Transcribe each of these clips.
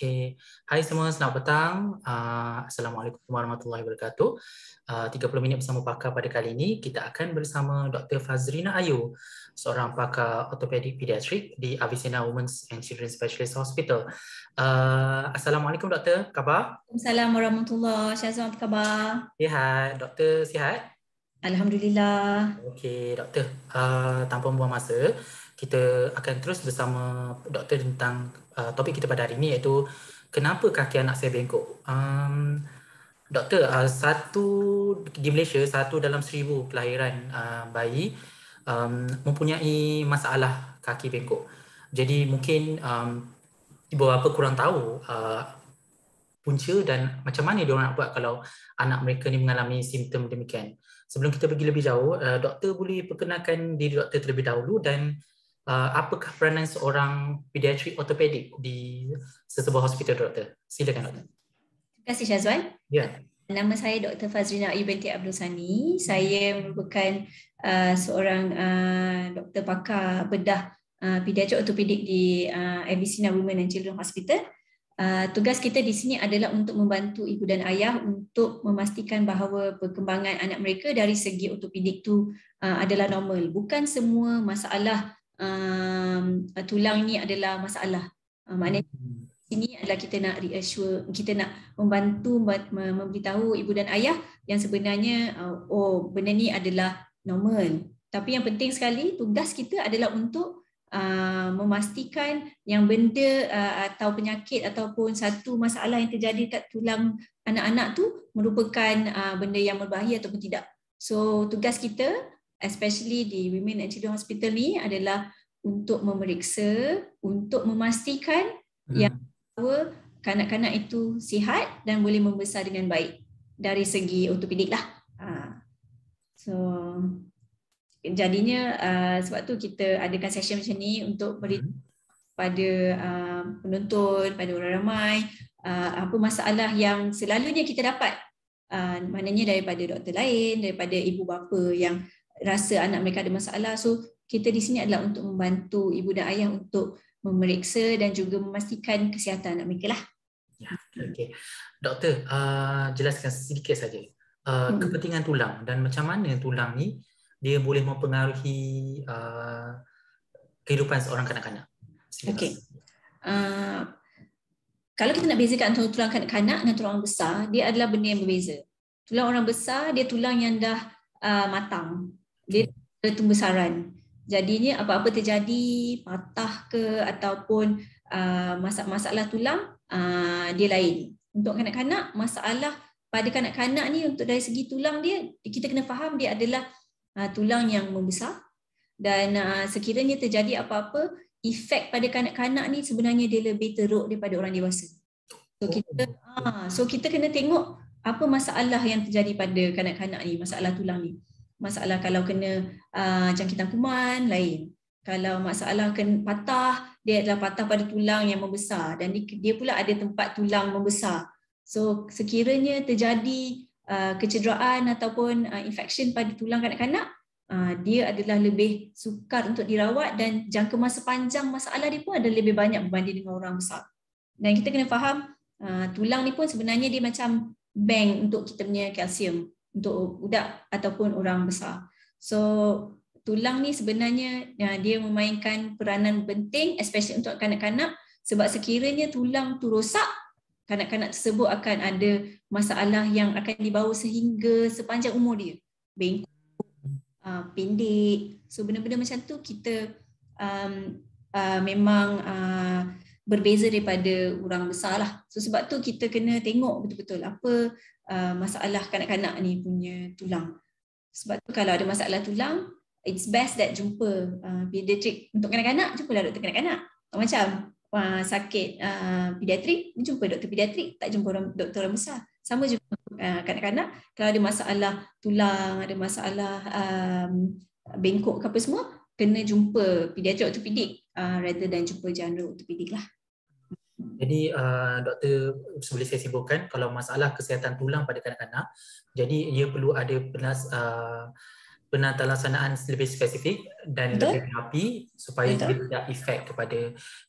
Okay. Hai semua, selamat petang. Uh, Assalamualaikum warahmatullahi wabarakatuh. Ah, uh, 30 minit bersama pakar pada kali ini, kita akan bersama Dr. Fazrina Ayu, seorang pakar ortopedic pediatrik di Avicenna Women's and Children's Specialist Hospital. Uh, Assalamualaikum Dr. khabar? Assalamualaikum warahmatullahi wabarakatuh. apa khabar? Sihat, doktor sihat? Alhamdulillah. Okey, Dr. Uh, tanpa membuang masa, kita akan terus bersama Dr. tentang uh, topik kita pada hari ini iaitu kenapa kaki anak saya bengkok. Um, doktor, uh, satu di Malaysia, satu dalam seribu kelahiran uh, bayi um, mempunyai masalah kaki bengkok. Jadi mungkin um, beberapa kurang tahu uh, punca dan macam mana diorang nak buat kalau anak mereka ni mengalami simptom demikian. Sebelum kita pergi lebih jauh, uh, doktor boleh perkenalkan diri doktor terlebih dahulu dan uh, apakah peranan seorang pediatric orthopedic di sesebuah hospital doktor? Silakan doktor. Terima kasih Syazwan. Ya. Nama saya Dr. Fazrina Ayu binti Abdul Sani. Saya merupakan uh, seorang uh, doktor pakar bedah uh, pediatric orthopedic di uh, Abyssinia Women and Children Hospital. Uh, tugas kita di sini adalah untuk membantu ibu dan ayah untuk memastikan bahawa perkembangan anak mereka dari segi ortopedik itu uh, adalah normal. Bukan semua masalah um, uh, tulang ni adalah masalah. Uh, maknanya hmm. ini adalah kita nak reassure, kita nak membantu memberitahu ibu dan ayah yang sebenarnya uh, oh benda ni adalah normal. Tapi yang penting sekali tugas kita adalah untuk uh, memastikan yang benda uh, atau penyakit ataupun satu masalah yang terjadi kat tulang anak-anak tu merupakan uh, benda yang berbahaya ataupun tidak. So tugas kita especially di Women and Children Hospital ni adalah untuk memeriksa, untuk memastikan hmm. yang bahawa kanak-kanak itu sihat dan boleh membesar dengan baik dari segi ortopedik lah. Ha. So jadinya uh, sebab tu kita adakan session macam ni untuk beri hmm. pada uh, penonton, pada orang ramai uh, apa masalah yang selalunya kita dapat uh, maknanya daripada doktor lain, daripada ibu bapa yang rasa anak mereka ada masalah. So kita di sini adalah untuk membantu ibu dan ayah untuk memeriksa dan juga memastikan kesihatan anak mereka lah. Ya, okay. Doktor, uh, jelaskan sedikit saja. Uh, hmm. Kepentingan tulang dan macam mana tulang ni dia boleh mempengaruhi uh, kehidupan seorang kanak-kanak? Silakan. Okay. Uh, kalau kita nak bezakan antara tulang kanak-kanak dengan tulang besar, dia adalah benda yang berbeza. Tulang orang besar, dia tulang yang dah uh, matang dia tu besaran. Jadinya apa-apa terjadi, patah ke ataupun uh, masalah-masalah tulang, uh, dia lain. Untuk kanak-kanak, masalah pada kanak-kanak ni untuk dari segi tulang dia, kita kena faham dia adalah uh, tulang yang membesar. Dan sekiranya terjadi apa-apa, efek pada kanak-kanak ni sebenarnya dia lebih teruk daripada orang dewasa. So oh. kita oh. so kita kena tengok apa masalah yang terjadi pada kanak-kanak ni, masalah tulang ni masalah kalau kena uh, jangkitan kuman lain kalau masalah kena patah dia adalah patah pada tulang yang membesar dan dia pula ada tempat tulang membesar so sekiranya terjadi uh, kecederaan ataupun uh, infection pada tulang kanak-kanak uh, dia adalah lebih sukar untuk dirawat dan jangka masa panjang masalah dia pun ada lebih banyak berbanding dengan orang besar dan kita kena faham uh, tulang ni pun sebenarnya dia macam bank untuk kita punya kalsium untuk budak ataupun orang besar. So tulang ni sebenarnya uh, dia memainkan peranan penting especially untuk kanak-kanak sebab sekiranya tulang tu rosak kanak-kanak tersebut akan ada masalah yang akan dibawa sehingga sepanjang umur dia. Bengkok, uh, pendek. So benda-benda macam tu kita um, uh, memang uh, berbeza daripada orang besar lah. So sebab tu kita kena tengok betul-betul apa uh, masalah kanak-kanak ni punya tulang. Sebab tu kalau ada masalah tulang, it's best that jumpa uh, pediatric untuk kanak-kanak, jumpalah doktor kanak-kanak. Macam uh, sakit uh, pediatrik, jumpa doktor pediatrik, tak jumpa orang, doktor orang besar. Sama juga uh, kanak-kanak, kalau ada masalah tulang, ada masalah um, bengkok ke apa semua, kena jumpa pediatrik ortopedik uh, rather than jumpa general ortopedik lah. Jadi uh, doktor boleh saya sibukkan kalau masalah kesihatan tulang pada kanak-kanak, jadi ia perlu ada penas, uh, penatalaksanaan lebih spesifik dan Betul. lebih terapi supaya Betul. dia tidak efek kepada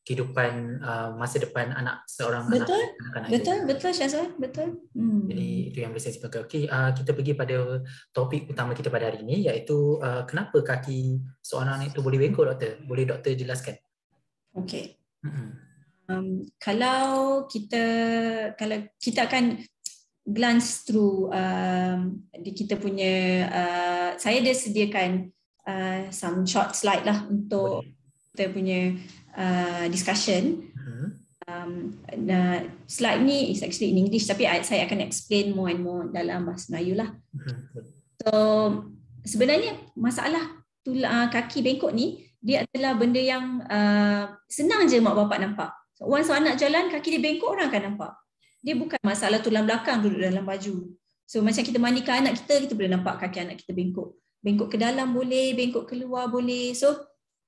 kehidupan uh, masa depan anak seorang Betul. anak kanak-kanak. Betul. betul, Betul. Syazwan. Betul. Hmm. Jadi itu yang boleh saya sibukkan. Okay, uh, kita pergi pada topik utama kita pada hari ini iaitu uh, kenapa kaki seorang anak itu boleh bengkok, doktor? Boleh doktor jelaskan? Okey. Hmm um, kalau kita kalau kita akan glance through um, di kita punya uh, saya dah sediakan uh, some short slide lah untuk kita punya uh, discussion. Mm-hmm. Um, nah, slide ni is actually in English tapi I, saya akan explain more and more dalam bahasa Melayu lah. Mm-hmm. So sebenarnya masalah tulang uh, kaki bengkok ni dia adalah benda yang uh, senang je mak bapak nampak. Wan Once anak jalan, kaki dia bengkok orang akan nampak. Dia bukan masalah tulang belakang duduk dalam baju. So macam kita mandikan anak kita, kita boleh nampak kaki anak kita bengkok. Bengkok ke dalam boleh, bengkok keluar boleh. So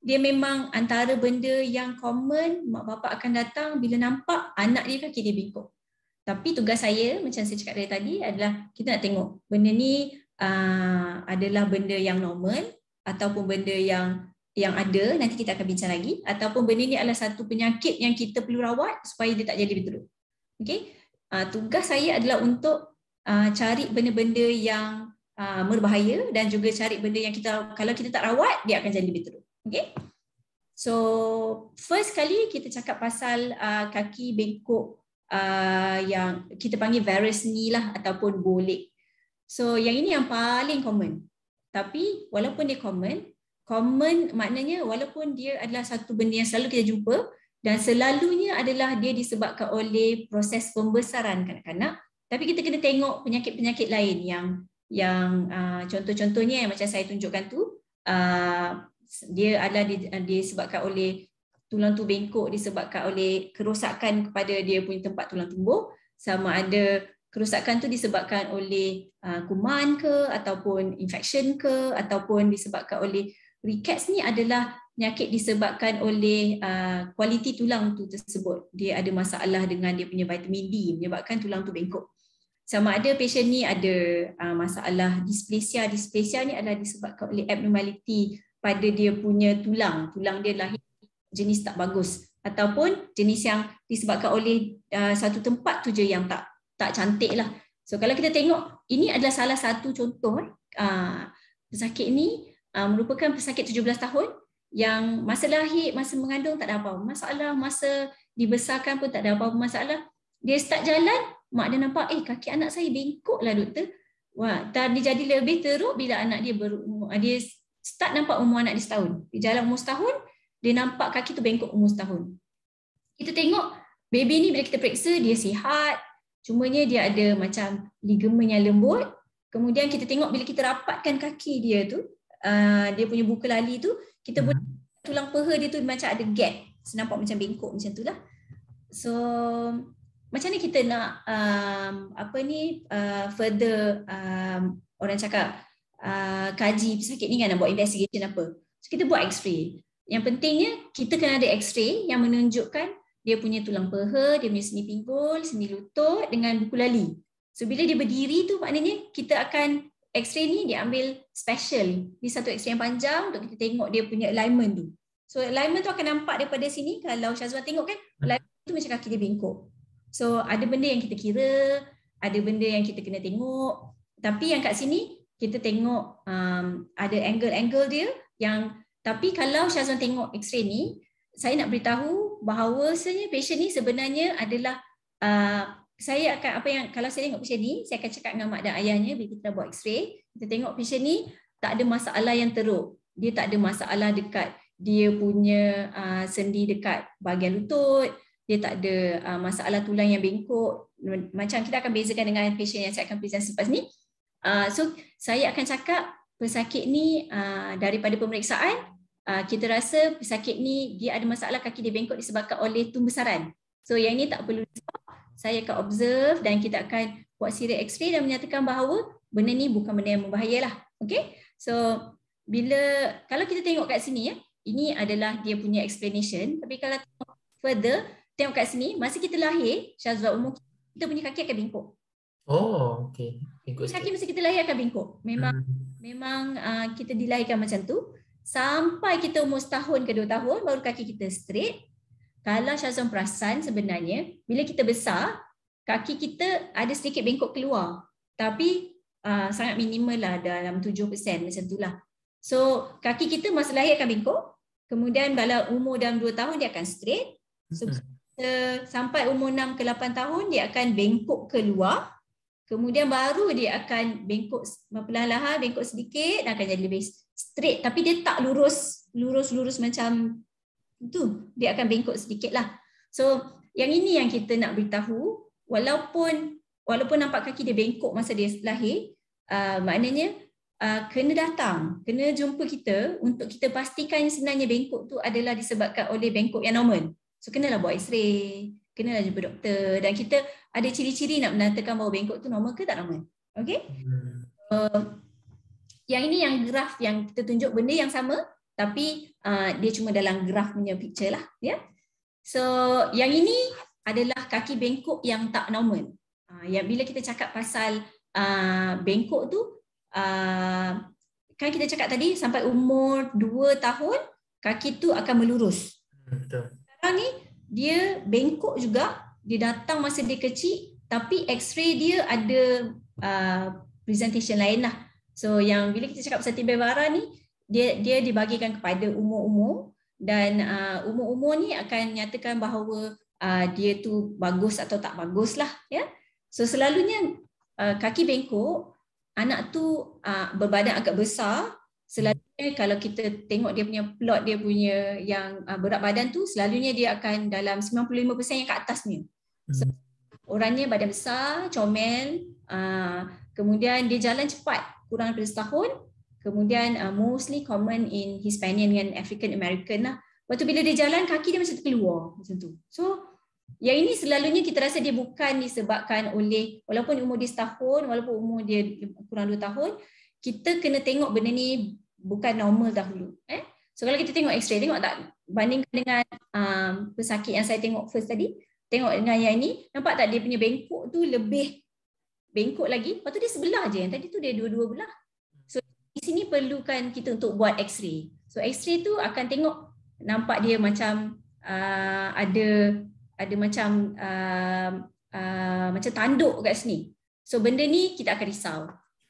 dia memang antara benda yang common mak bapak akan datang bila nampak anak dia kaki dia bengkok. Tapi tugas saya macam saya cakap dari tadi adalah kita nak tengok benda ni uh, adalah benda yang normal ataupun benda yang yang ada nanti kita akan bincang lagi ataupun benda ni adalah satu penyakit yang kita perlu rawat supaya dia tak jadi betul. Okey. Uh, tugas saya adalah untuk uh, cari benda-benda yang uh, berbahaya dan juga cari benda yang kita kalau kita tak rawat dia akan jadi lebih teruk. Okey. So first kali kita cakap pasal uh, kaki bengkok uh, yang kita panggil varus ni lah ataupun bolik. So yang ini yang paling common. Tapi walaupun dia common, common maknanya walaupun dia adalah satu benda yang selalu kita jumpa dan selalunya adalah dia disebabkan oleh proses pembesaran kanak-kanak tapi kita kena tengok penyakit-penyakit lain yang yang uh, contoh-contohnya yang macam saya tunjukkan tu uh, dia adalah uh, disebabkan oleh tulang tu bengkok disebabkan oleh kerosakan kepada dia punya tempat tulang tumbuh sama ada kerosakan tu disebabkan oleh uh, kuman ke ataupun infection ke ataupun disebabkan oleh Rickets ni adalah penyakit disebabkan oleh uh, kualiti uh, tulang tu tersebut. Dia ada masalah dengan dia punya vitamin D menyebabkan tulang tu bengkok. Sama ada pasien ni ada uh, masalah displasia, displasia ni adalah disebabkan oleh abnormality pada dia punya tulang. Tulang dia lahir jenis tak bagus ataupun jenis yang disebabkan oleh uh, satu tempat tu je yang tak tak cantik lah. So kalau kita tengok ini adalah salah satu contoh uh, pesakit ni uh, merupakan pesakit 17 tahun yang masa lahir, masa mengandung tak ada apa-apa masalah, masa dibesarkan pun tak ada apa-apa masalah. Dia start jalan, mak dia nampak, eh kaki anak saya bengkok lah doktor. Wah, dan dia jadi lebih teruk bila anak dia berumur, ah, dia start nampak umur anak dia setahun. Dia jalan umur setahun, dia nampak kaki tu bengkok umur setahun. Kita tengok, baby ni bila kita periksa, dia sihat. Cumanya dia ada macam ligamen yang lembut. Kemudian kita tengok bila kita rapatkan kaki dia tu, Uh, dia punya buku lali tu kita hmm. boleh tulang peha dia tu macam ada gap senampak macam bengkok macam tu lah. so macam ni kita nak um, apa ni uh, further um, orang cakap uh, kaji sakit ni kan nak buat investigation apa so kita buat x-ray yang pentingnya kita kena ada x-ray yang menunjukkan dia punya tulang peha, dia punya seni pinggul, seni lutut dengan buku lali. So bila dia berdiri tu maknanya kita akan X-ray ni dia ambil special. di satu X-ray yang panjang untuk kita tengok dia punya alignment tu. So alignment tu akan nampak daripada sini kalau Syazwan tengok kan hmm. alignment tu macam kaki dia bengkok. So ada benda yang kita kira, ada benda yang kita kena tengok. Tapi yang kat sini kita tengok um, ada angle-angle dia yang tapi kalau Syazwan tengok X-ray ni, saya nak beritahu bahawa sebenarnya patient ni sebenarnya adalah uh, saya akan apa yang kalau saya tengok pasien ni, saya akan cakap dengan mak dan ayahnya bila kita buat x-ray, kita tengok pasien ni tak ada masalah yang teruk. Dia tak ada masalah dekat dia punya uh, sendi dekat bahagian lutut, dia tak ada uh, masalah tulang yang bengkok. Macam kita akan bezakan dengan pasien yang saya akan present selepas ni. Uh, so saya akan cakap pesakit ni uh, daripada pemeriksaan uh, kita rasa pesakit ni dia ada masalah kaki dia bengkok disebabkan oleh tumbesaran. So yang ni tak perlu sebab saya akan observe dan kita akan buat siri X-ray dan menyatakan bahawa benda ni bukan benda yang membahayalah. Okay? So, bila kalau kita tengok kat sini, ya, ini adalah dia punya explanation. Tapi kalau tengok further, tengok kat sini, masa kita lahir, Syazwat umur kita punya kaki akan bingkuk. Oh, okay. Bingkuk kaki masa kita lahir akan bingkuk. Memang hmm. memang uh, kita dilahirkan macam tu. Sampai kita umur setahun ke dua tahun, baru kaki kita straight kalau Syazwan perasan sebenarnya bila kita besar kaki kita ada sedikit bengkok keluar tapi uh, sangat minimal lah dalam 7% macam tu lah. So kaki kita masa lahir akan bengkok kemudian bila umur dalam 2 tahun dia akan straight so, mm-hmm. kita, sampai umur 6 ke 8 tahun dia akan bengkok keluar kemudian baru dia akan bengkok perlahan-lahan bengkok sedikit dan akan jadi lebih straight tapi dia tak lurus lurus-lurus macam itu dia akan bengkok sedikit lah. So yang ini yang kita nak beritahu, walaupun walaupun nampak kaki dia bengkok masa dia lahir, uh, maknanya uh, kena datang, kena jumpa kita untuk kita pastikan sebenarnya bengkok tu adalah disebabkan oleh bengkok yang normal. So kenalah buat X-ray, lah jumpa doktor dan kita ada ciri-ciri nak menatakan bahawa bengkok tu normal ke tak normal. Okay? Hmm. Uh, yang ini yang graf yang kita tunjuk benda yang sama tapi uh, dia cuma dalam graf punya picture lah ya yeah? so yang ini adalah kaki bengkok yang tak normal uh, yang bila kita cakap pasal uh, bengkok tu uh, kan kita cakap tadi sampai umur 2 tahun kaki tu akan melurus hmm, betul sekarang ni dia bengkok juga dia datang masa dia kecil tapi x-ray dia ada uh, presentation lain lah. So yang bila kita cakap pasal tibia bara ni, dia dia dibagikan kepada umur-umur dan uh, umur-umur ni akan nyatakan bahawa uh, dia tu bagus atau tak bagus lah ya so selalunya uh, kaki bengkok anak tu uh, berbadan agak besar selalunya kalau kita tengok dia punya plot dia punya yang berat badan tu selalunya dia akan dalam 95% yang kat atasnya hmm. so, orangnya badan besar comel kemudian dia jalan cepat kurang daripada setahun Kemudian uh, mostly common in Hispanian dan African American lah. waktu bila dia jalan kaki dia macam terkeluar macam tu. So ya ini selalunya kita rasa dia bukan disebabkan oleh walaupun umur dia setahun, walaupun umur dia kurang dua tahun, kita kena tengok benda ni bukan normal dahulu. Eh? So kalau kita tengok X-ray, tengok tak bandingkan dengan um, pesakit yang saya tengok first tadi, tengok dengan yang ini, nampak tak dia punya bengkok tu lebih bengkok lagi, lepas tu dia sebelah je, yang tadi tu dia dua-dua belah sini perlukan kita untuk buat x-ray. So x-ray tu akan tengok nampak dia macam uh, ada ada macam uh, uh, macam tanduk kat sini. So benda ni kita akan risau.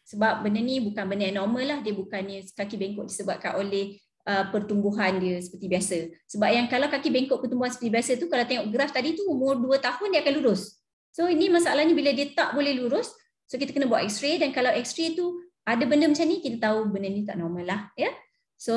Sebab benda ni bukan benda yang normal lah. Dia bukannya kaki bengkok disebabkan oleh uh, pertumbuhan dia seperti biasa. Sebab yang kalau kaki bengkok pertumbuhan seperti biasa tu kalau tengok graf tadi tu umur 2 tahun dia akan lurus. So ini masalahnya bila dia tak boleh lurus. So kita kena buat x-ray dan kalau x-ray tu ada benda macam ni kita tahu benda ni tak normal lah ya yeah? so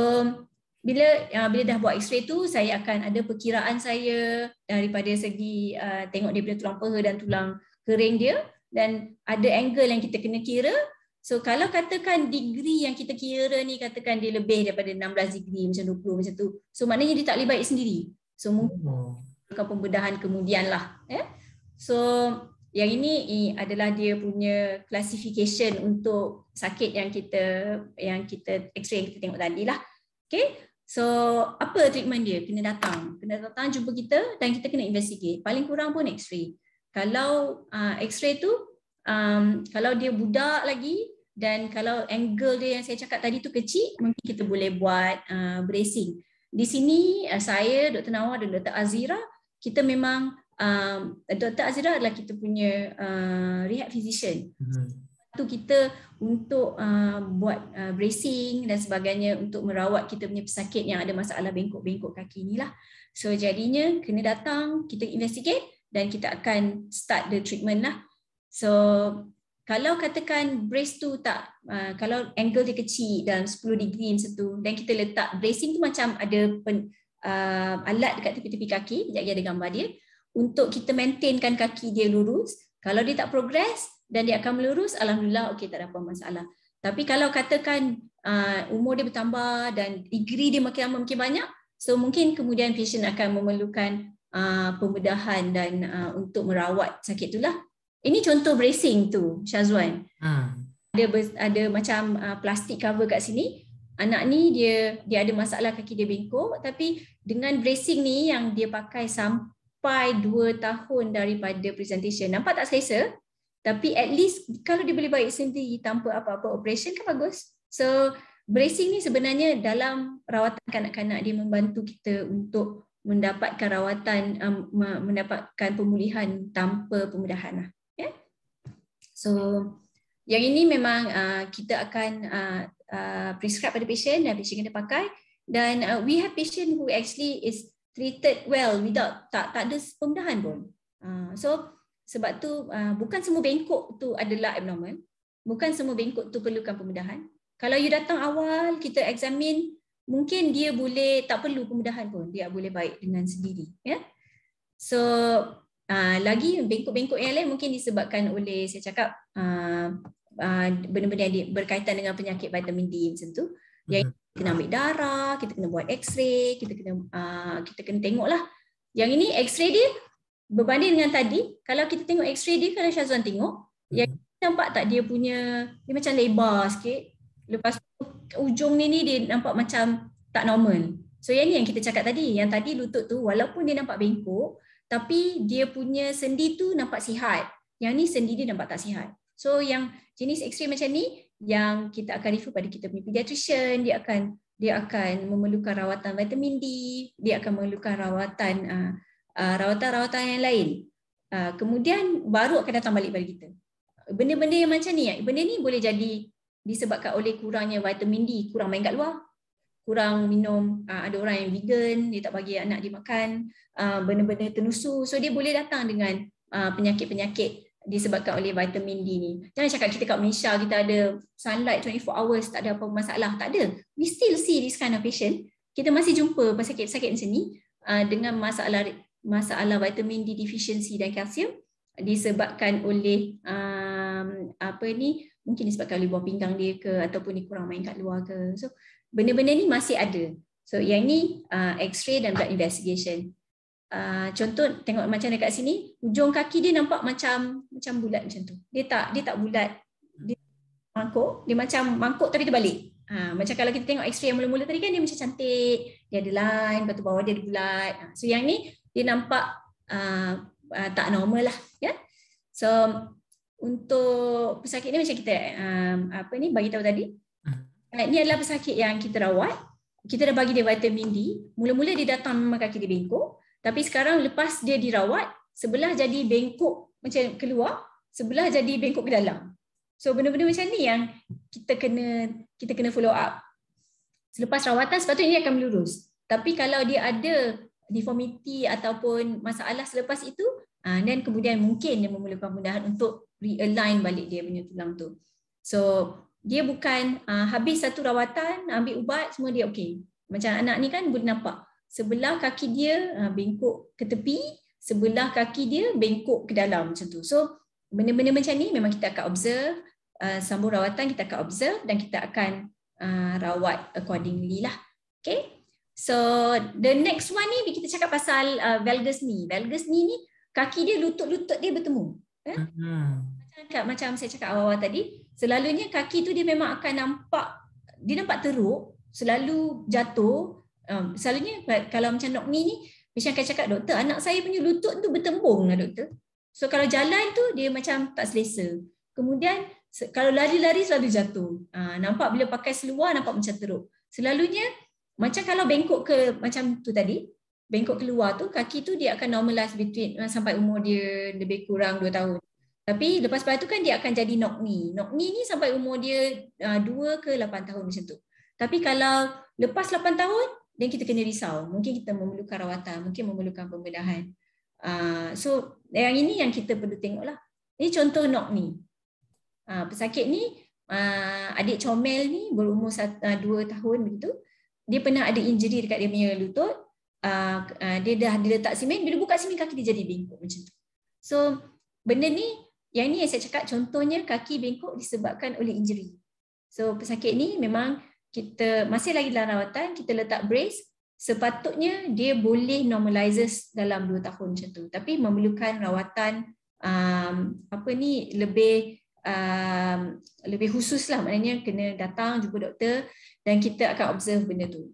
bila uh, bila dah buat x-ray tu saya akan ada perkiraan saya daripada segi uh, tengok dia bila tulang peha dan tulang kering dia dan ada angle yang kita kena kira so kalau katakan degree yang kita kira ni katakan dia lebih daripada 16 degree macam 20 macam tu so maknanya dia tak boleh baik sendiri so mungkin hmm. akan pembedahan kemudian lah ya yeah? so yang ini adalah dia punya classification untuk sakit yang kita yang kita X-ray kita tengok tadi lah. Okay, so apa treatment dia? Kena datang, kena datang jumpa kita dan kita kena investigate. Paling kurang pun X-ray. Kalau uh, X-ray tu, um, kalau dia budak lagi dan kalau angle dia yang saya cakap tadi tu kecil, mungkin kita boleh buat uh, bracing. Di sini uh, saya, Dr. Nawar dan Dr. Azira, kita memang um, Dr. Azira adalah kita punya uh, rehab physician. Hmm. Tu kita untuk uh, buat uh, bracing dan sebagainya untuk merawat kita punya pesakit yang ada masalah bengkok-bengkok kaki lah. So jadinya kena datang, kita investigate dan kita akan start the treatment lah. So kalau katakan brace tu tak, uh, kalau angle dia kecil dalam 10 degree macam tu, dan kita letak bracing tu macam ada pen, uh, alat dekat tepi-tepi kaki, sekejap lagi ada gambar dia untuk kita maintainkan kaki dia lurus. Kalau dia tak progress dan dia akan melurus, alhamdulillah okay tak ada apa masalah. Tapi kalau katakan uh, umur dia bertambah dan degree dia makin lama makin banyak, so mungkin kemudian patient akan memerlukan uh, pembedahan dan uh, untuk merawat sakit itulah. Ini contoh bracing tu, Syazwan. Hmm. Ada ada macam uh, plastik cover kat sini. Anak ni dia dia ada masalah kaki dia bengkok tapi dengan bracing ni yang dia pakai sampai sampai 2 tahun daripada presentation. Nampak tak selesa? Tapi at least kalau dia boleh baik sendiri tanpa apa-apa operation kan bagus. So bracing ni sebenarnya dalam rawatan kanak-kanak dia membantu kita untuk mendapatkan rawatan, um, mendapatkan pemulihan tanpa pemudahan. Lah. Yeah? So yang ini memang uh, kita akan uh, uh, prescribe pada patient dan patient kena pakai. Dan uh, we have patient who actually is treated well without tak tak ada pembedahan pun. Uh, so sebab tu uh, bukan semua bengkok tu adalah abnormal. Bukan semua bengkok tu perlukan pembedahan. Kalau you datang awal kita examine mungkin dia boleh tak perlu pembedahan pun. Dia boleh baik dengan sendiri, ya. Yeah? So uh, lagi bengkok-bengkok yang lain mungkin disebabkan oleh saya cakap uh, uh, benda-benda yang berkaitan dengan penyakit vitamin D macam tu. Yang mm-hmm kena ambil darah, kita kena buat x-ray, kita kena uh, kita kena tengoklah. Yang ini x-ray dia berbanding dengan tadi, kalau kita tengok x-ray dia kalau Syazwan tengok, hmm. yang nampak tak dia punya dia macam lebar sikit. Lepas tu ujung ni ni dia nampak macam tak normal. So yang ni yang kita cakap tadi, yang tadi lutut tu walaupun dia nampak bengkok, tapi dia punya sendi tu nampak sihat. Yang ni sendi dia nampak tak sihat. So yang jenis x-ray macam ni yang kita akan refer pada kita punya pediatrician dia akan dia akan memerlukan rawatan vitamin D dia akan memerlukan rawatan ah, ah, rawatan-rawatan yang lain ah, kemudian baru akan datang balik pada kita benda-benda yang macam ni benda ni boleh jadi disebabkan oleh kurangnya vitamin D kurang main kat luar kurang minum uh, ada orang yang vegan dia tak bagi anak dia makan benda-benda tenusu so dia boleh datang dengan penyakit-penyakit disebabkan oleh vitamin D ni. Jangan cakap kita kat Malaysia kita ada sunlight 24 hours tak ada apa masalah. Tak ada. We still see this kind of patient. Kita masih jumpa pesakit-pesakit macam ni uh, dengan masalah masalah vitamin D deficiency dan kalsium disebabkan oleh um, apa ni mungkin disebabkan oleh buah pinggang dia ke ataupun dia kurang main kat luar ke. So benda-benda ni masih ada. So yang ni uh, x-ray dan blood investigation. Ah, contoh tengok macam dekat sini hujung kaki dia nampak macam macam bulat macam tu dia tak dia tak bulat dia mangkuk dia macam mangkuk tapi terbalik ha, macam kalau kita tengok x-ray yang mula-mula tadi kan dia macam cantik dia ada line lepas tu bawah dia ada bulat ha, so yang ni dia nampak uh, uh, tak normal lah ya so untuk pesakit ni macam kita um, apa ni bagi tahu tadi hmm. ni adalah pesakit yang kita rawat. Kita dah bagi dia vitamin D. Mula-mula dia datang memang kaki dia bengkok. Tapi sekarang lepas dia dirawat, sebelah jadi bengkok macam keluar, sebelah jadi bengkok ke dalam. So benda-benda macam ni yang kita kena kita kena follow up. Selepas rawatan sepatutnya dia akan melurus. Tapi kalau dia ada deformity ataupun masalah selepas itu, dan ah, kemudian mungkin dia memerlukan mudahan untuk realign balik dia punya tulang tu. So dia bukan uh, habis satu rawatan, ambil ubat, semua dia okey. Macam anak ni kan boleh nampak sebelah kaki dia ah, bengkok ke tepi, sebelah kaki dia bengkok ke dalam macam tu. So benda-benda macam ni memang kita akan observe, uh, sambung rawatan kita akan observe dan kita akan uh, rawat accordingly lah. Okay. So the next one ni kita cakap pasal uh, valgus ni. Valgus ni ni kaki dia lutut-lutut dia bertemu. Eh? Hmm. Macam, macam saya cakap awal-awal tadi, selalunya kaki tu dia memang akan nampak, dia nampak teruk, selalu jatuh, Um, selalunya kalau macam Nok ni, macam akan cakap, doktor anak saya punya lutut tu bertembung lah doktor. So kalau jalan tu dia macam tak selesa. Kemudian kalau lari-lari selalu jatuh. Ha, nampak bila pakai seluar nampak macam teruk. Selalunya macam kalau bengkok ke macam tu tadi, bengkok keluar tu kaki tu dia akan normalize between eh, sampai umur dia lebih kurang 2 tahun. Tapi lepas pada tu kan dia akan jadi knock knee. Knock knee ni sampai umur dia uh, eh, 2 ke 8 tahun macam tu. Tapi kalau lepas 8 tahun then kita kena risau. Mungkin kita memerlukan rawatan, mungkin memerlukan pembedahan. Uh, so yang ini yang kita perlu tengoklah. Ini contoh nok ni. Uh, pesakit ni uh, adik comel ni berumur 2 uh, tahun begitu. Dia pernah ada injury dekat dia punya lutut. Uh, uh, dia dah diletak simen, bila buka simen kaki dia jadi bengkok macam tu. So benda ni yang ini yang saya cakap contohnya kaki bengkok disebabkan oleh injury. So pesakit ni memang kita masih lagi dalam rawatan, kita letak brace, sepatutnya dia boleh normalize dalam 2 tahun macam tu. Tapi memerlukan rawatan um, apa ni lebih um, lebih khusus lah maknanya kena datang jumpa doktor dan kita akan observe benda tu.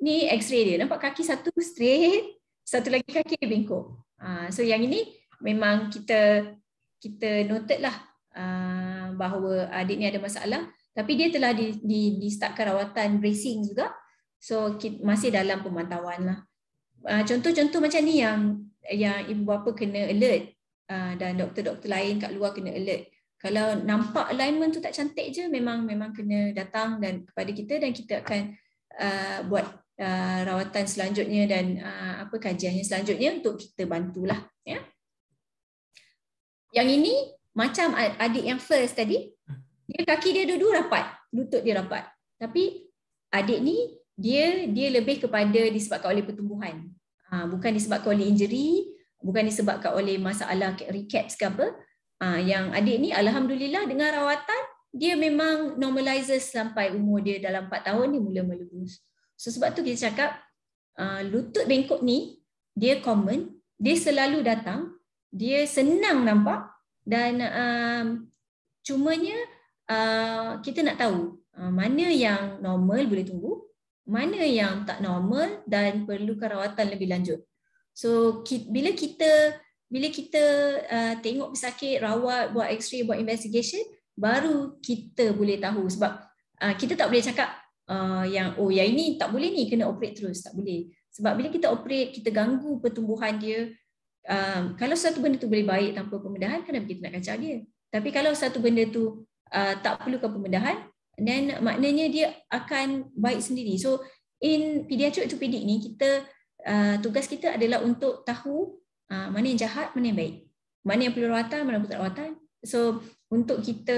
Ni x-ray dia, nampak kaki satu straight, satu lagi kaki bengkok. Uh, so yang ini memang kita kita noted lah uh, bahawa adik ah, ni ada masalah tapi dia telah di, di, di startkan rawatan bracing juga so masih dalam pemantauan lah uh, contoh-contoh macam ni yang yang ibu bapa kena alert uh, dan doktor-doktor lain kat luar kena alert kalau nampak alignment tu tak cantik je memang memang kena datang dan kepada kita dan kita akan uh, buat uh, rawatan selanjutnya dan uh, apa kajiannya selanjutnya untuk kita bantulah ya yang ini macam adik yang first tadi dia kaki dia dua-dua rapat, lutut dia rapat. Tapi adik ni dia dia lebih kepada disebabkan oleh pertumbuhan. Ha, bukan disebabkan oleh injury, bukan disebabkan oleh masalah recaps ke apa. Ha, yang adik ni alhamdulillah dengan rawatan dia memang normalizes sampai umur dia dalam 4 tahun ni mula melurus. So sebab tu kita cakap ah, lutut bengkok ni dia common, dia selalu datang, dia senang nampak dan um, cumanya Ah, kita nak tahu uh, mana yang normal boleh tunggu, mana yang tak normal dan perlu rawatan lebih lanjut. So ki, bila kita bila kita uh, tengok pesakit, rawat, buat x-ray, buat investigation, baru kita boleh tahu sebab uh, kita tak boleh cakap uh, yang oh ya ini tak boleh ni kena operate terus, tak boleh. Sebab bila kita operate, kita ganggu pertumbuhan dia. Um, kalau satu benda tu boleh baik tanpa pembedahan, kenapa kita nak kacau dia? Tapi kalau satu benda tu uh, tak perlukan pembedahan dan maknanya dia akan baik sendiri. So in pediatric orthopedic ni kita uh, tugas kita adalah untuk tahu uh, mana yang jahat, mana yang baik. Mana yang perlu rawatan, mana yang perlu rawatan. So untuk kita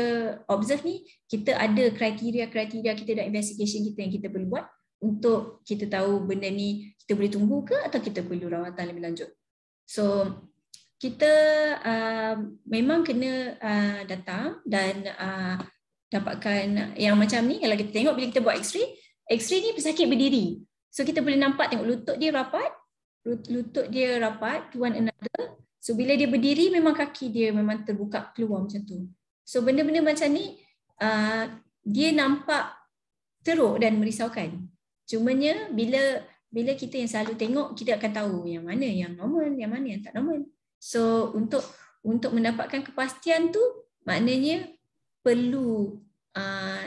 observe ni, kita ada kriteria-kriteria kita dan investigation kita yang kita perlu buat untuk kita tahu benda ni kita boleh tunggu ke atau kita perlu rawatan lebih lanjut. So kita uh, memang kena uh, datang dan uh, dapatkan yang macam ni kalau kita tengok bila kita buat x-ray x-ray ni pesakit berdiri so kita boleh nampak tengok lutut dia rapat lutut dia rapat to one another so bila dia berdiri memang kaki dia memang terbuka keluar macam tu so benda-benda macam ni uh, dia nampak teruk dan merisaukan cumanya bila bila kita yang selalu tengok kita akan tahu yang mana yang normal yang mana yang tak normal So untuk untuk mendapatkan kepastian tu maknanya perlu uh,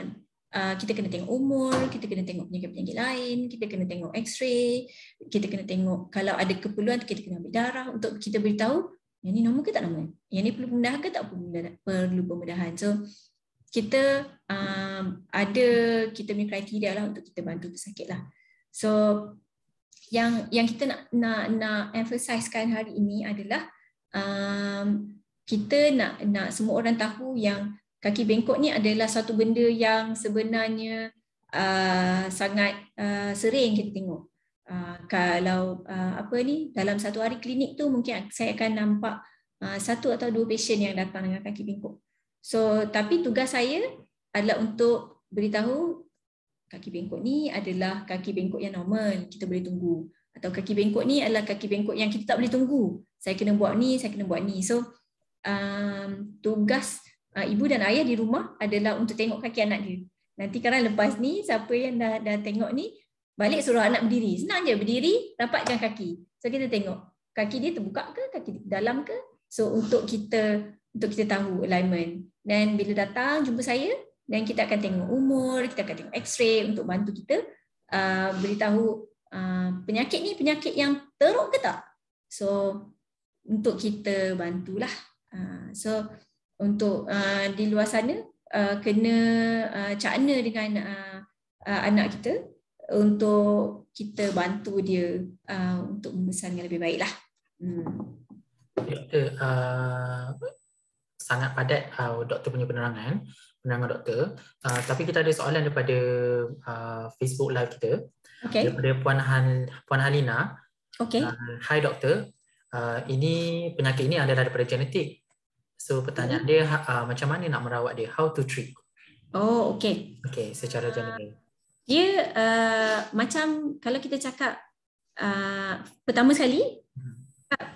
uh, kita kena tengok umur, kita kena tengok penyakit-penyakit lain, kita kena tengok x-ray, kita kena tengok kalau ada keperluan kita kena ambil darah untuk kita beritahu yang ni normal ke tak normal? Yang ni perlu pembedahan ke tak perlu pembedahan? So kita um, ada kita punya kriteria lah untuk kita bantu pesakit lah. So yang yang kita nak nak nak emphasizekan hari ini adalah um, kita nak nak semua orang tahu yang kaki bengkok ni adalah satu benda yang sebenarnya uh, sangat uh, sering kita tengok. Uh, kalau uh, apa ni dalam satu hari klinik tu mungkin saya akan nampak uh, satu atau dua pasien yang datang dengan kaki bengkok. So tapi tugas saya adalah untuk beritahu kaki bengkok ni adalah kaki bengkok yang normal kita boleh tunggu atau kaki bengkok ni adalah kaki bengkok yang kita tak boleh tunggu. Saya kena buat ni, saya kena buat ni. So um, tugas uh, ibu dan ayah di rumah adalah untuk tengok kaki anak dia. Nanti kalau lepas ni, siapa yang dah, dah tengok ni, balik suruh anak berdiri. Senang je, berdiri, rapatkan kaki. So kita tengok kaki dia terbuka ke, kaki dalam ke. So untuk kita untuk kita tahu alignment. Dan bila datang jumpa saya, dan kita akan tengok umur, kita akan tengok x-ray untuk bantu kita uh, beritahu Ah, penyakit ni penyakit yang teruk ke tak? So untuk kita bantulah. Uh, so untuk ah, di luar sana kena uh, cakna dengan anak kita untuk kita bantu dia untuk membesarnya lebih baiklah. Hmm. Doktor, uh, sangat padat uh, doktor punya penerangan penerangan doktor uh, tapi kita ada soalan daripada uh, Facebook live kita okay. daripada puan Han puan Halina Okay. uh, hi doktor uh, ini penyakit ini adalah daripada genetik so pertanyaan hmm dia ha, uh, macam mana nak merawat dia how to treat oh okey okey secara uh, general dia uh, macam kalau kita cakap uh, pertama sekali hmm.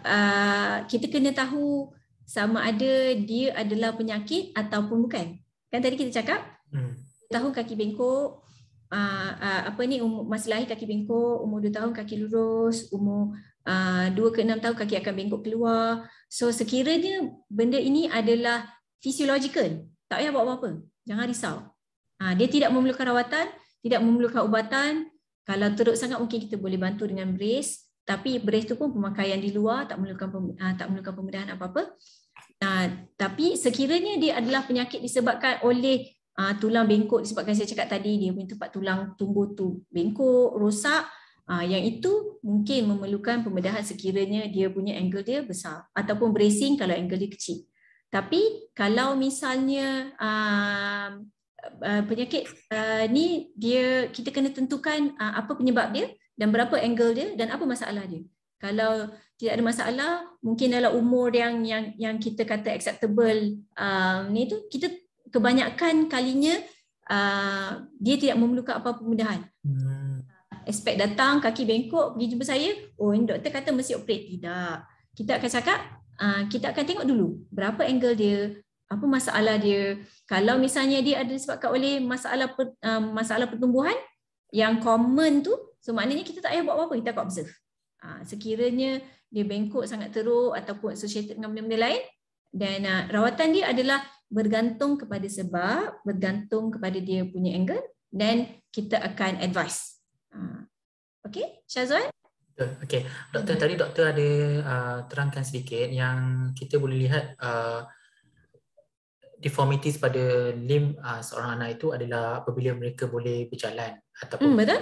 uh, kita kena tahu sama ada dia adalah penyakit ataupun bukan. Kan tadi kita cakap hmm. tahun kaki bengkok aa, ah, aa, ah, apa ni umur masa lahir kaki bengkok, umur 2 tahun kaki lurus, umur aa, ah, 2 ke 6 tahun kaki akan bengkok keluar. So sekiranya benda ini adalah physiological, tak payah buat apa-apa. Jangan risau. Ha, dia tidak memerlukan rawatan, tidak memerlukan ubatan. Kalau teruk sangat mungkin kita boleh bantu dengan brace tapi brace tu pun pemakaian di luar tak memerlukan ah, tak memerlukan pembedahan apa-apa. Nah, tapi sekiranya dia adalah penyakit disebabkan oleh uh, tulang bengkok disebabkan saya cakap tadi dia punya tempat tulang tumbuh tu bengkok, rosak, uh, yang itu mungkin memerlukan pembedahan sekiranya dia punya angle dia besar ataupun bracing kalau angle dia kecil. Tapi kalau misalnya uh, uh, penyakit uh, ni dia kita kena tentukan uh, apa penyebab dia dan berapa angle dia dan apa masalah dia. Kalau tidak ada masalah, mungkin adalah umur yang yang yang kita kata acceptable uh, ni tu kita kebanyakan kalinya uh, dia tidak memerlukan apa-apa pemudahan. Hmm. Aspek datang kaki bengkok pergi jumpa saya, oh ini doktor kata mesti operate tidak. Kita akan cakap uh, kita akan tengok dulu berapa angle dia, apa masalah dia. Kalau misalnya dia ada disebabkan oleh masalah uh, masalah pertumbuhan yang common tu So maknanya kita tak payah buat apa-apa, kita akan observe. Ha, sekiranya dia bengkok sangat teruk ataupun associated dengan benda-benda lain dan uh, ah, rawatan dia adalah bergantung kepada sebab, bergantung kepada dia punya angle dan kita akan advise. Ha. Okay, Syazwan? Okay, doktor hmm. tadi doktor ada uh, terangkan sedikit yang kita boleh lihat uh, deformities pada limb uh, seorang anak itu adalah apabila mereka boleh berjalan ataupun mm, betul?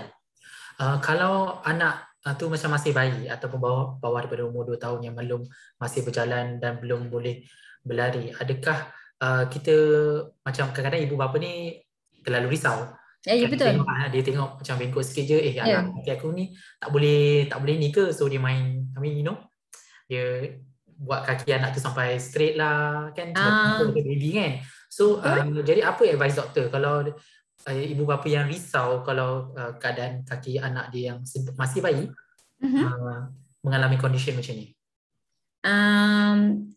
Uh, kalau anak uh, tu masih masih bayi ataupun bawah bawah daripada umur 2 tahun yang belum masih berjalan dan belum boleh berlari adakah uh, kita macam kadang-kadang ibu bapa ni terlalu risau Ya, ya kan betul. Dia tengok, ah, dia tengok macam bengkok sikit je, eh ya. anak ya. aku ni tak boleh tak boleh ni ke? So dia main, I mean, you know, dia buat kaki anak tu sampai straight lah kan sebab ah. baby kan so um, jadi apa advice doktor kalau uh, ibu bapa yang risau kalau uh, keadaan kaki anak dia yang masih bayi mm-hmm. uh, mengalami kondisi macam ni? Um,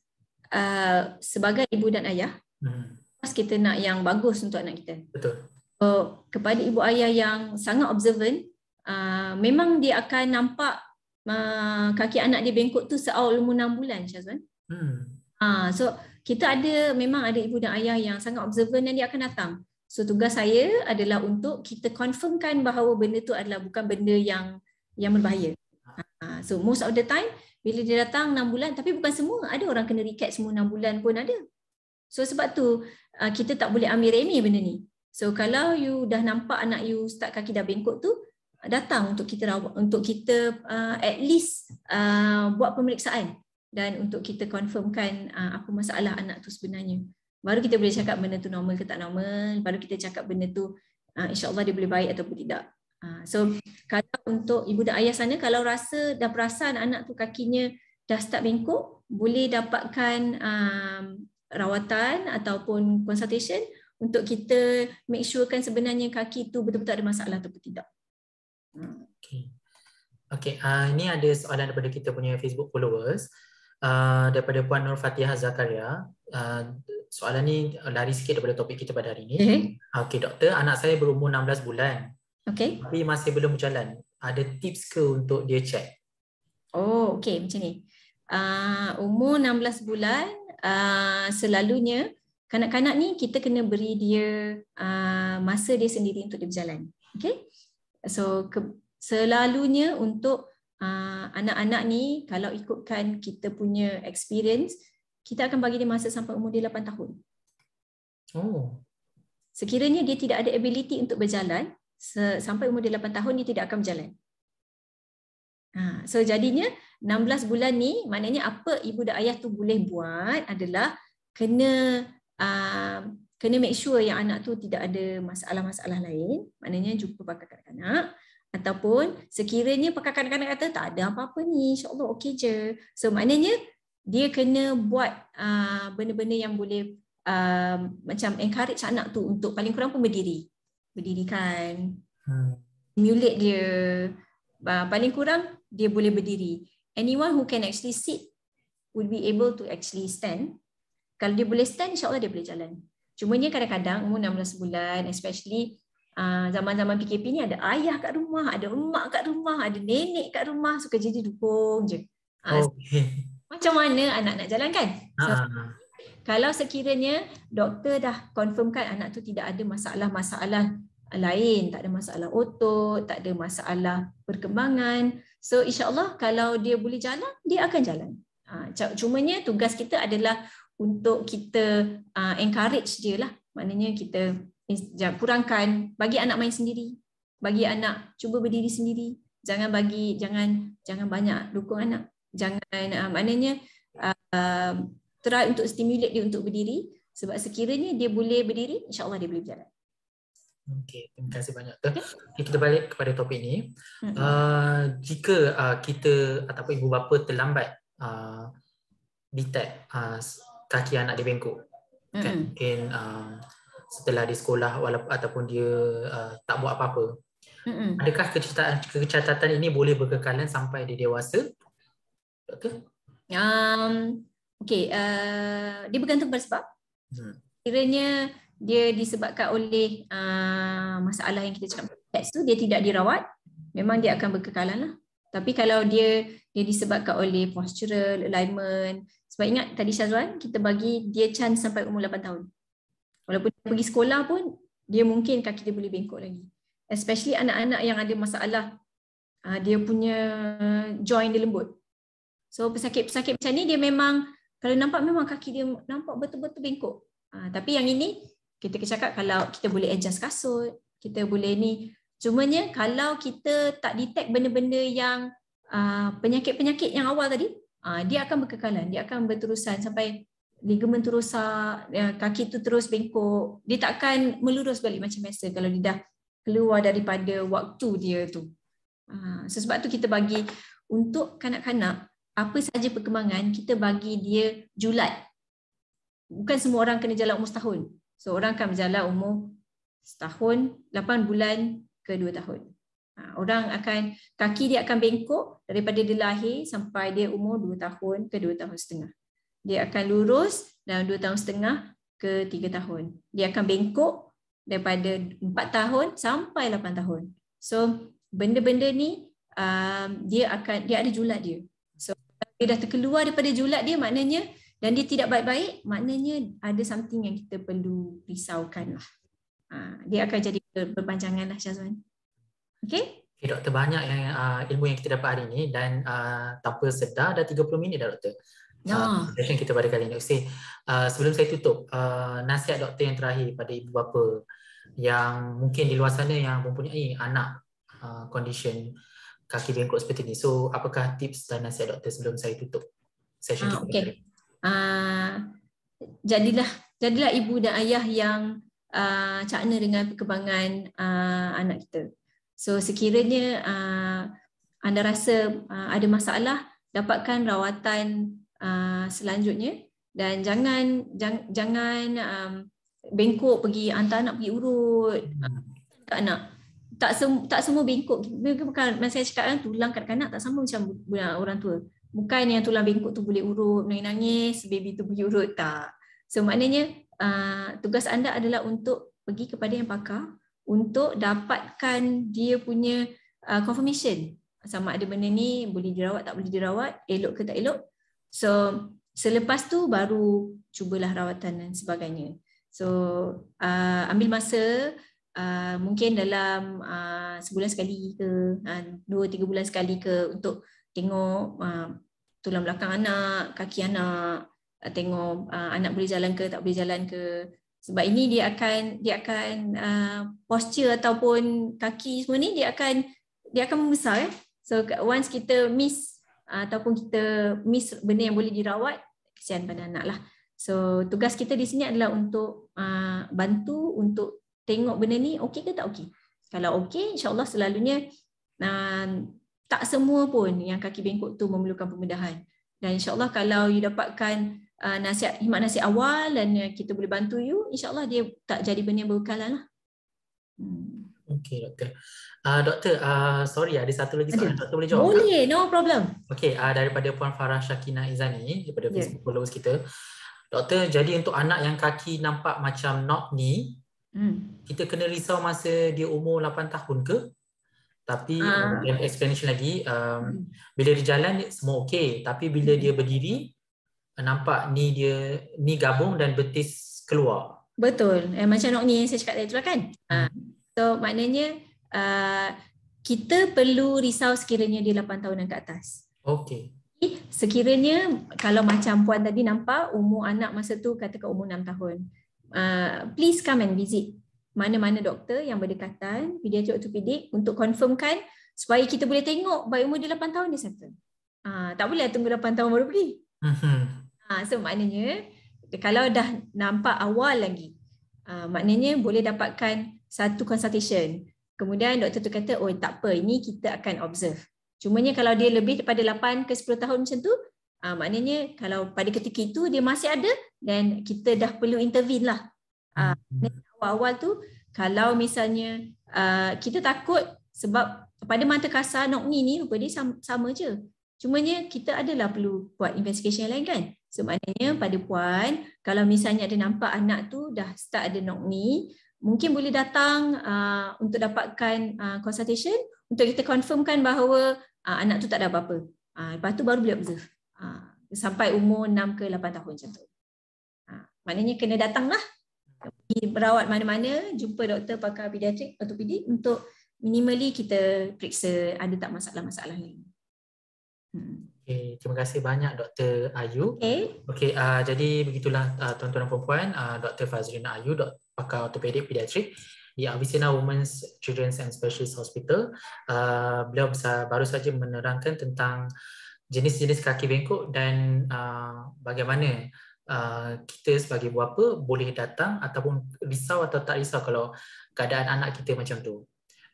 uh, sebagai ibu dan ayah, mm. pas kita nak yang bagus untuk anak kita. Betul. So, kepada ibu ayah yang sangat observant, uh, memang dia akan nampak uh, kaki anak dia bengkok tu seawal umur 6 bulan, Syazwan. Hmm. Uh, so, kita ada memang ada ibu dan ayah yang sangat observant dan dia akan datang. So tugas saya adalah untuk kita confirmkan bahawa benda tu adalah bukan benda yang yang berbahaya. Ha, so most of the time bila dia datang 6 bulan tapi bukan semua ada orang kena recap semua 6 bulan pun ada. So sebab tu uh, kita tak boleh ambil remeh benda ni. So kalau you dah nampak anak you start kaki dah bengkok tu datang untuk kita untuk kita uh, at least uh, buat pemeriksaan dan untuk kita confirmkan uh, apa masalah anak tu sebenarnya baru kita boleh cakap benda tu normal ke tak normal baru kita cakap benda tu uh, ah, Allah dia boleh baik ataupun tidak uh, so kalau untuk ibu dan ayah sana kalau rasa dah perasan anak tu kakinya dah start bengkok boleh dapatkan um, rawatan ataupun consultation untuk kita make sure kan sebenarnya kaki tu betul-betul ada masalah ataupun tidak. Okay. Okay, uh, ni ada soalan daripada kita punya Facebook followers uh, daripada Puan Nur Fatihah Zakaria. Uh, soalan ni eh, lari sikit daripada topik kita pada hari ini. Okay. Mm-hmm. okay, doktor, anak saya berumur 16 bulan. Okay. Tapi masih belum berjalan. Ada tips ke untuk dia check? Oh, okay. Macam ni. Uh, umur 16 bulan, uh, selalunya kanak-kanak ni kita kena beri dia uh, masa dia sendiri untuk dia berjalan. Okay. So, ke, selalunya untuk uh, anak-anak ni, kalau ikutkan kita punya experience, kita akan bagi dia masa sampai umur dia 8 tahun. Oh. Sekiranya dia tidak ada ability untuk berjalan, sampai umur dia 8 tahun dia tidak akan berjalan. Ha, so jadinya 16 bulan ni maknanya apa ibu dan ayah tu boleh buat adalah kena uh, kena make sure yang anak tu tidak ada masalah-masalah lain, maknanya jumpa pakar kanak-kanak ataupun sekiranya pakar kanak-kanak kata tak ada apa-apa ni, insya-Allah okey je. So maknanya dia kena buat ah, benda-benda uh, yang boleh uh, macam encourage anak tu untuk paling kurang pun berdiri. Berdirikan. Stimulate hmm. dia. Uh, paling kurang dia boleh berdiri. Anyone who can actually sit would be able to actually stand. Kalau dia boleh stand, insyaAllah dia boleh jalan. Cuma ni kadang-kadang umur 16 bulan, especially zaman zaman-zaman PKP ni ada ayah kat rumah, ada emak kat rumah, ada nenek kat rumah, so kerja dia dukung je. Uh, okay macam mana anak nak jalankan? Ha. Kalau sekiranya doktor dah confirmkan anak tu tidak ada masalah-masalah lain, tak ada masalah otot, tak ada masalah perkembangan, so insya-Allah kalau dia boleh jalan, dia akan jalan. Ha, cumanya tugas kita adalah untuk kita uh, encourage dia lah. Maknanya kita kurangkan bagi anak main sendiri, bagi anak cuba berdiri sendiri. Jangan bagi jangan jangan banyak dukung anak jangan uh, maknanya uh, ah, try untuk stimulate dia untuk berdiri sebab sekiranya dia boleh berdiri insyaallah dia boleh berjalan Okey, terima kasih banyak. Okay, kita balik kepada topik ini. Uh, hmm. ah, jika uh, kita ataupun ibu bapa terlambat uh, detect uh, kaki anak dia bengkok, mm-hmm. kan? uh, setelah di sekolah walaupun, ataupun dia uh, tak buat apa-apa, mm-hmm. adakah kecatatan, ini boleh berkekalan sampai dia dewasa Okay. Um, okay. Uh, dia bergantung pada sebab. Hmm. Kiranya dia disebabkan oleh uh, masalah yang kita cakap teks tu dia tidak dirawat memang dia akan berkekalan lah. Tapi kalau dia dia disebabkan oleh postural alignment sebab ingat tadi Syazwan kita bagi dia chance sampai umur 8 tahun. Walaupun dia pergi sekolah pun dia mungkin kaki dia boleh bengkok lagi. Especially anak-anak yang ada masalah uh, dia punya joint dia lembut. So pesakit-pesakit macam ni dia memang kalau nampak memang kaki dia nampak betul-betul bengkok. Ha, tapi yang ini kita cakap kalau kita boleh adjust kasut, kita boleh ni. Cumanya kalau kita tak detect benda-benda yang ah, penyakit-penyakit uh, yang awal tadi, uh, dia akan berkekalan, dia akan berterusan sampai ligamen tu rosak, ya, kaki tu terus bengkok. Dia tak akan melurus balik macam biasa kalau dia dah keluar daripada waktu dia tu. Uh, so sebab tu kita bagi untuk kanak-kanak apa saja perkembangan kita bagi dia julat. Bukan semua orang kena jalan umur setahun. Seorang so, akan berjalan umur setahun, lapan bulan ke dua tahun. Ha, orang akan kaki dia akan bengkok daripada dia lahir sampai dia umur dua tahun ke dua tahun setengah. Dia akan lurus dalam dua tahun setengah ke tiga tahun. Dia akan bengkok daripada empat tahun sampai lapan tahun. So benda-benda ni um, dia akan dia ada julat dia dia dah terkeluar daripada julat dia maknanya dan dia tidak baik-baik maknanya ada something yang kita perlu risaukan lah. Ha, dia akan jadi berpanjangan lah Syazwan. Okay? Okay, doktor banyak yang uh, ilmu yang kita dapat hari ini dan uh, tanpa sedar dah 30 minit dah doktor. Ya. Uh, kita pada kali ini. Uh, sebelum saya tutup, uh, nasihat doktor yang terakhir pada ibu bapa yang mungkin di luar sana yang mempunyai anak uh, condition uh, kaki bengkok seperti ini. So, apakah tips dan nasihat doktor sebelum saya tutup session ah, okay. Ah, jadilah jadilah ibu dan ayah yang ah, cakna dengan perkembangan ah, anak kita. So, sekiranya ah, anda rasa ah, ada masalah, dapatkan rawatan ah, selanjutnya dan jangan jang, jangan um, bengkok pergi hantar anak pergi urut hmm. nak tak sem- tak semua bengkok mungkin bukan masa saya cakap kan, tulang kanak-kanak tak sama macam orang tua bukan yang tulang bengkok tu boleh urut menangis baby tu boleh urut tak so maknanya uh, tugas anda adalah untuk pergi kepada yang pakar untuk dapatkan dia punya uh, confirmation sama ada benda ni boleh dirawat tak boleh dirawat elok ke tak elok so selepas tu baru cubalah rawatan dan sebagainya so uh, ambil masa uh, mungkin dalam uh, sebulan sekali ke uh, dua tiga bulan sekali ke untuk tengok uh, tulang belakang anak, kaki anak, uh, tengok uh, anak boleh jalan ke tak boleh jalan ke. Sebab ini dia akan dia akan uh, posture ataupun kaki semua ni dia akan dia akan membesar. Eh? So once kita miss ataupun kita miss benda yang boleh dirawat kesian pada anak lah. So tugas kita di sini adalah untuk uh, bantu untuk tengok benda ni okey ke tak okey. Kalau okey, insya Allah selalunya um, tak semua pun yang kaki bengkok tu memerlukan pembedahan. Dan insya Allah kalau you dapatkan uh, nasihat, himat nasihat awal dan uh, kita boleh bantu you, insya Allah dia tak jadi benda yang berbekalan lah. Hmm. Okey, doktor. Uh, doktor, uh, sorry ada satu lagi soalan. Ada. Doktor boleh jawab? Boleh, tak? no problem. Okey, uh, daripada Puan Farah Shakina Izani, daripada yeah. Facebook followers kita. Doktor, jadi untuk anak yang kaki nampak macam not ni, Hmm. Kita kena risau masa dia umur 8 tahun ke? Tapi ha. Ah. Um, dalam explanation lagi um, bila dia jalan semua okey tapi bila dia hmm. berdiri nampak ni dia ni gabung dan betis keluar. Betul. Eh, macam nok ni yang saya cakap tadi lah kan. Ha. So maknanya uh, kita perlu risau sekiranya dia 8 tahun dan ke atas. Okey. Sekiranya kalau macam puan tadi nampak umur anak masa tu katakan umur 6 tahun uh, please come and visit mana-mana doktor yang berdekatan pediatric ortopedik untuk confirmkan supaya kita boleh tengok bayi umur dia 8 tahun dia settle. Uh, tak boleh lah tunggu 8 tahun baru pergi. Uh, mm-hmm. ah, so maknanya kalau dah nampak awal lagi uh, maknanya boleh dapatkan satu consultation. Kemudian doktor tu kata oh tak apa ini kita akan observe. Cumanya kalau dia lebih daripada 8 ke 10 tahun macam tu maknanya kalau pada ketika itu dia masih ada dan kita dah perlu intervene lah. Uh, awal-awal tu kalau misalnya uh, kita takut sebab pada mata kasar nokni ni ni rupa dia sama, sama je. Cumanya kita adalah perlu buat investigation lain kan. So maknanya pada puan kalau misalnya ada nampak anak tu dah start ada ni, mungkin boleh datang uh, untuk dapatkan uh, consultation untuk kita confirmkan bahawa uh, anak tu tak ada apa-apa. Uh, lepas tu baru boleh observe. Uh, sampai umur 6 ke 8 tahun macam tu. Maknanya kena datanglah pergi berawat mana-mana, jumpa doktor pakar pediatrik ortopedik untuk minimally kita periksa ada tak masalah-masalah lain. Hmm. Okay, terima kasih banyak Dr. Ayu. Okay. Okay, uh, ah, jadi begitulah uh, tuan-tuan dan puan-puan, uh, ah, Dr. Fazrina Ayu, dok, pakar ortopedik pediatrik di Avicenna Women's Children's and Specialist Hospital. Uh, beliau baru saja menerangkan tentang jenis-jenis kaki bengkok dan uh, bagaimana Uh, kita sebagai bapa boleh datang ataupun risau atau tak risau kalau keadaan anak kita macam tu.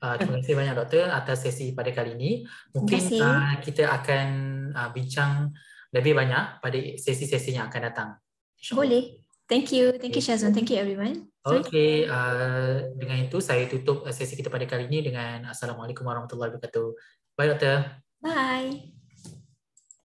Uh, terima kasih banyak doktor atas sesi pada kali ini. Mungkin uh, kita akan uh, bincang lebih banyak pada sesi-sesi yang akan datang. Boleh. Thank you. Thank you Shazwan. Thank you everyone. Sorry. Okay. Uh, dengan itu saya tutup uh, sesi kita pada kali ini dengan Assalamualaikum warahmatullahi wabarakatuh. Bye doktor. Bye.